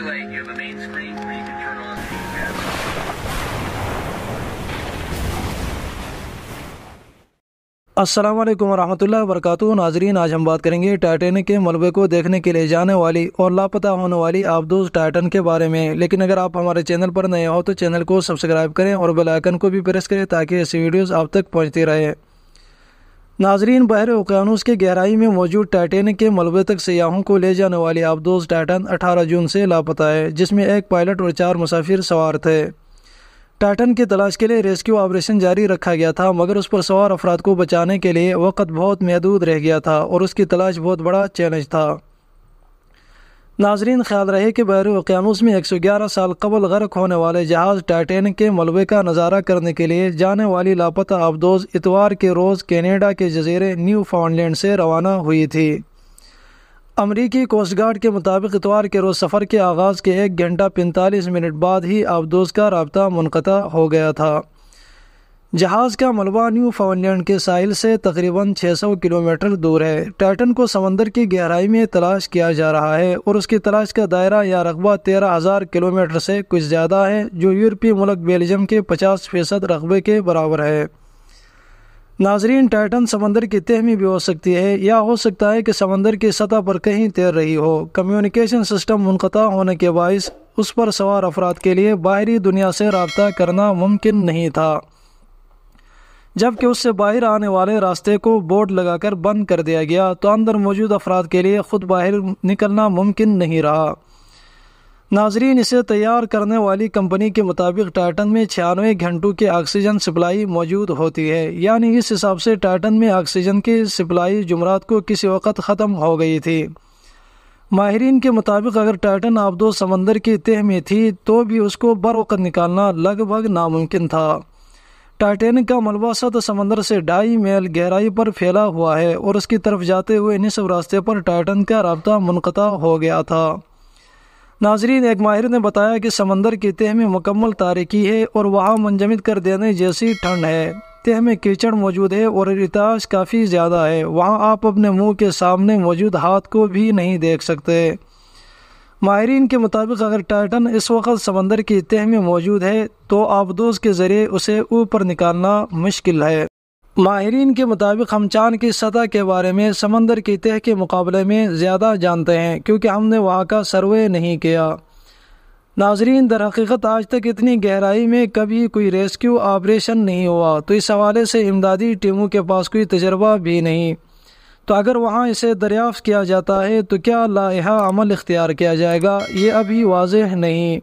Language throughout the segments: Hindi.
relay, you have a main screen where you can turn on the Aslam वरहमल वरक नाजरीन आज हम बात करेंगे टाइटेनिक के मलबे को देखने के लिए जाने वाली और लापता होने वाली आबदोज टाइटन के बारे में लेकिन अगर आप हमारे चैनल पर नए हो तो चैनल को सब्सक्राइब करें और बेल आइकन को भी प्रेस करें ताकि ऐसी वीडियोस आप तक पहुंचती रहे नाजरीन बहर ओकानूस की गहराई में मौजूद टाइटेनिक के मलबे तक सयाहों को ले जाने वाली आबदोज टाइटन 18 जून से लापता है जिसमें एक पायलट और चार मुसाफिर सवार थे टाइटन की तलाश के लिए रेस्क्यू ऑपरेशन जारी रखा गया था मगर उस पर सवार अफराद को बचाने के लिए वक़्त बहुत महदूद रह गया था और उसकी तलाश बहुत बड़ा चैलेंज था नाजरीन ख्याल रहे कि बहर अक्यानूस में 111 साल कबल गर्क होने वाले जहाज़ टाइटेनिक के मलबे का नज़ारा करने के लिए जाने वाली लापता आबदोज इतवार के रोज़ कैनेडा के जजीरे न्यू फाउंडलैंड से रवाना हुई थी अमरीकी कोस्ट गार्ड के मुताबिक इतवार के रोज़ सफ़र के आगाज़ के एक घंटा पैंतालीस मिनट बाद ही आबदोज का रबता मुनता हो गया था जहाज़ का मलबा न्यू फाउंडलैंड के साहिल से तकरीबन 600 किलोमीटर दूर है टाइटन को समंदर की गहराई में तलाश किया जा रहा है और उसकी तलाश का दायरा या रकबा तेरह हज़ार किलोमीटर से कुछ ज़्यादा है जो यूरोपीय मुल्क बेल्जियम के 50 फीसद रकबे के बराबर है नाजरीन टाइटन समंदर की तह में भी हो सकती है या हो सकता है कि समंदर की सतह पर कहीं तैर रही हो कम्युनिकेशन सिस्टम मुनक़ा होने के बायस उस पर सवार अफराद के लिए बाहरी दुनिया से रबता करना मुमकिन नहीं था जबकि उससे बाहर आने वाले रास्ते को बोर्ड लगाकर बंद कर दिया गया तो अंदर मौजूद अफराद के लिए ख़ुद बाहर निकलना मुमकिन नहीं रहा नाजरीन इसे तैयार करने वाली कंपनी के मुताबिक टाइटन में छियानवे घंटों की ऑक्सीजन सप्लाई मौजूद होती है यानी इस हिसाब से टाइटन में ऑक्सीजन की सप्लाई जुमरात को किसी वक्त ख़त्म हो गई थी माहरीन के मुताबिक अगर टाइटन आबदो समंदर की तह में थी तो भी उसको बर वक्त निकालना लगभग नामुमकिन था टाइटेनिक का मलबा सत समंदर से ढाई मेल गहराई पर फैला हुआ है और उसकी तरफ जाते हुए निसब रास्ते पर टाइटन का रबता मुनक़ा हो गया था नाजरीन एक माहिर ने बताया कि समंदर की तह में मुकम्मल तारीखी है और वहाँ मंजमद कर देने जैसी ठंड है तह में कीचड़ मौजूद है और रिताज काफ़ी ज़्यादा है वहाँ आप अपने मुँह के सामने मौजूद हाथ को भी नहीं देख सकते माहरीन के मुताबिक अगर टाइटन इस वक्त समंदर की तह में मौजूद है तो आबदोज के ज़रिए उसे ऊपर निकालना मुश्किल है माहरीन के मुताबिक हम चांद की सतह के बारे में समंदर की तह के मुकाबले में ज़्यादा जानते हैं क्योंकि हमने वहाँ का सर्वे नहीं किया नाजरीन दर हकीकत आज तक इतनी गहराई में कभी कोई रेस्क्यू ऑपरेशन नहीं हुआ तो इस हवाले से इमदादी टीमों के पास कोई तजर्बा भी नहीं तो अगर वहाँ इसे दरियाफ़ किया जाता है तो क्या लाहा अमल इख्तियार किया जाएगा ये अभी वाज नहीं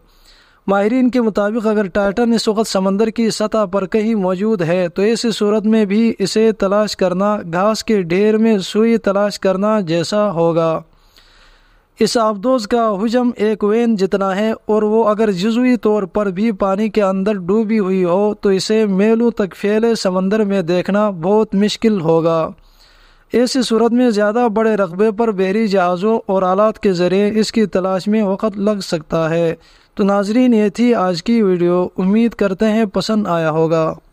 माहरीन के मुताबिक अगर टाइटन इस वक्त समंदर की सतह पर कहीं मौजूद है तो ऐसी सूरत में भी इसे तलाश करना घास के ढेर में सुई तलाश करना जैसा होगा इस आबदोज का हजम एक वेन जितना है और वो अगर जजवी तौर पर भी पानी के अंदर डूबी हुई हो तो इसे मेलों तक फैले समंदर में देखना बहुत मुश्किल होगा ऐसी सूरत में ज़्यादा बड़े रकबे पर बहरी जहाज़ों और आलात के ज़रिए इसकी तलाश में वक़्त लग सकता है तो नाजरीन ये थी आज की वीडियो उम्मीद करते हैं पसंद आया होगा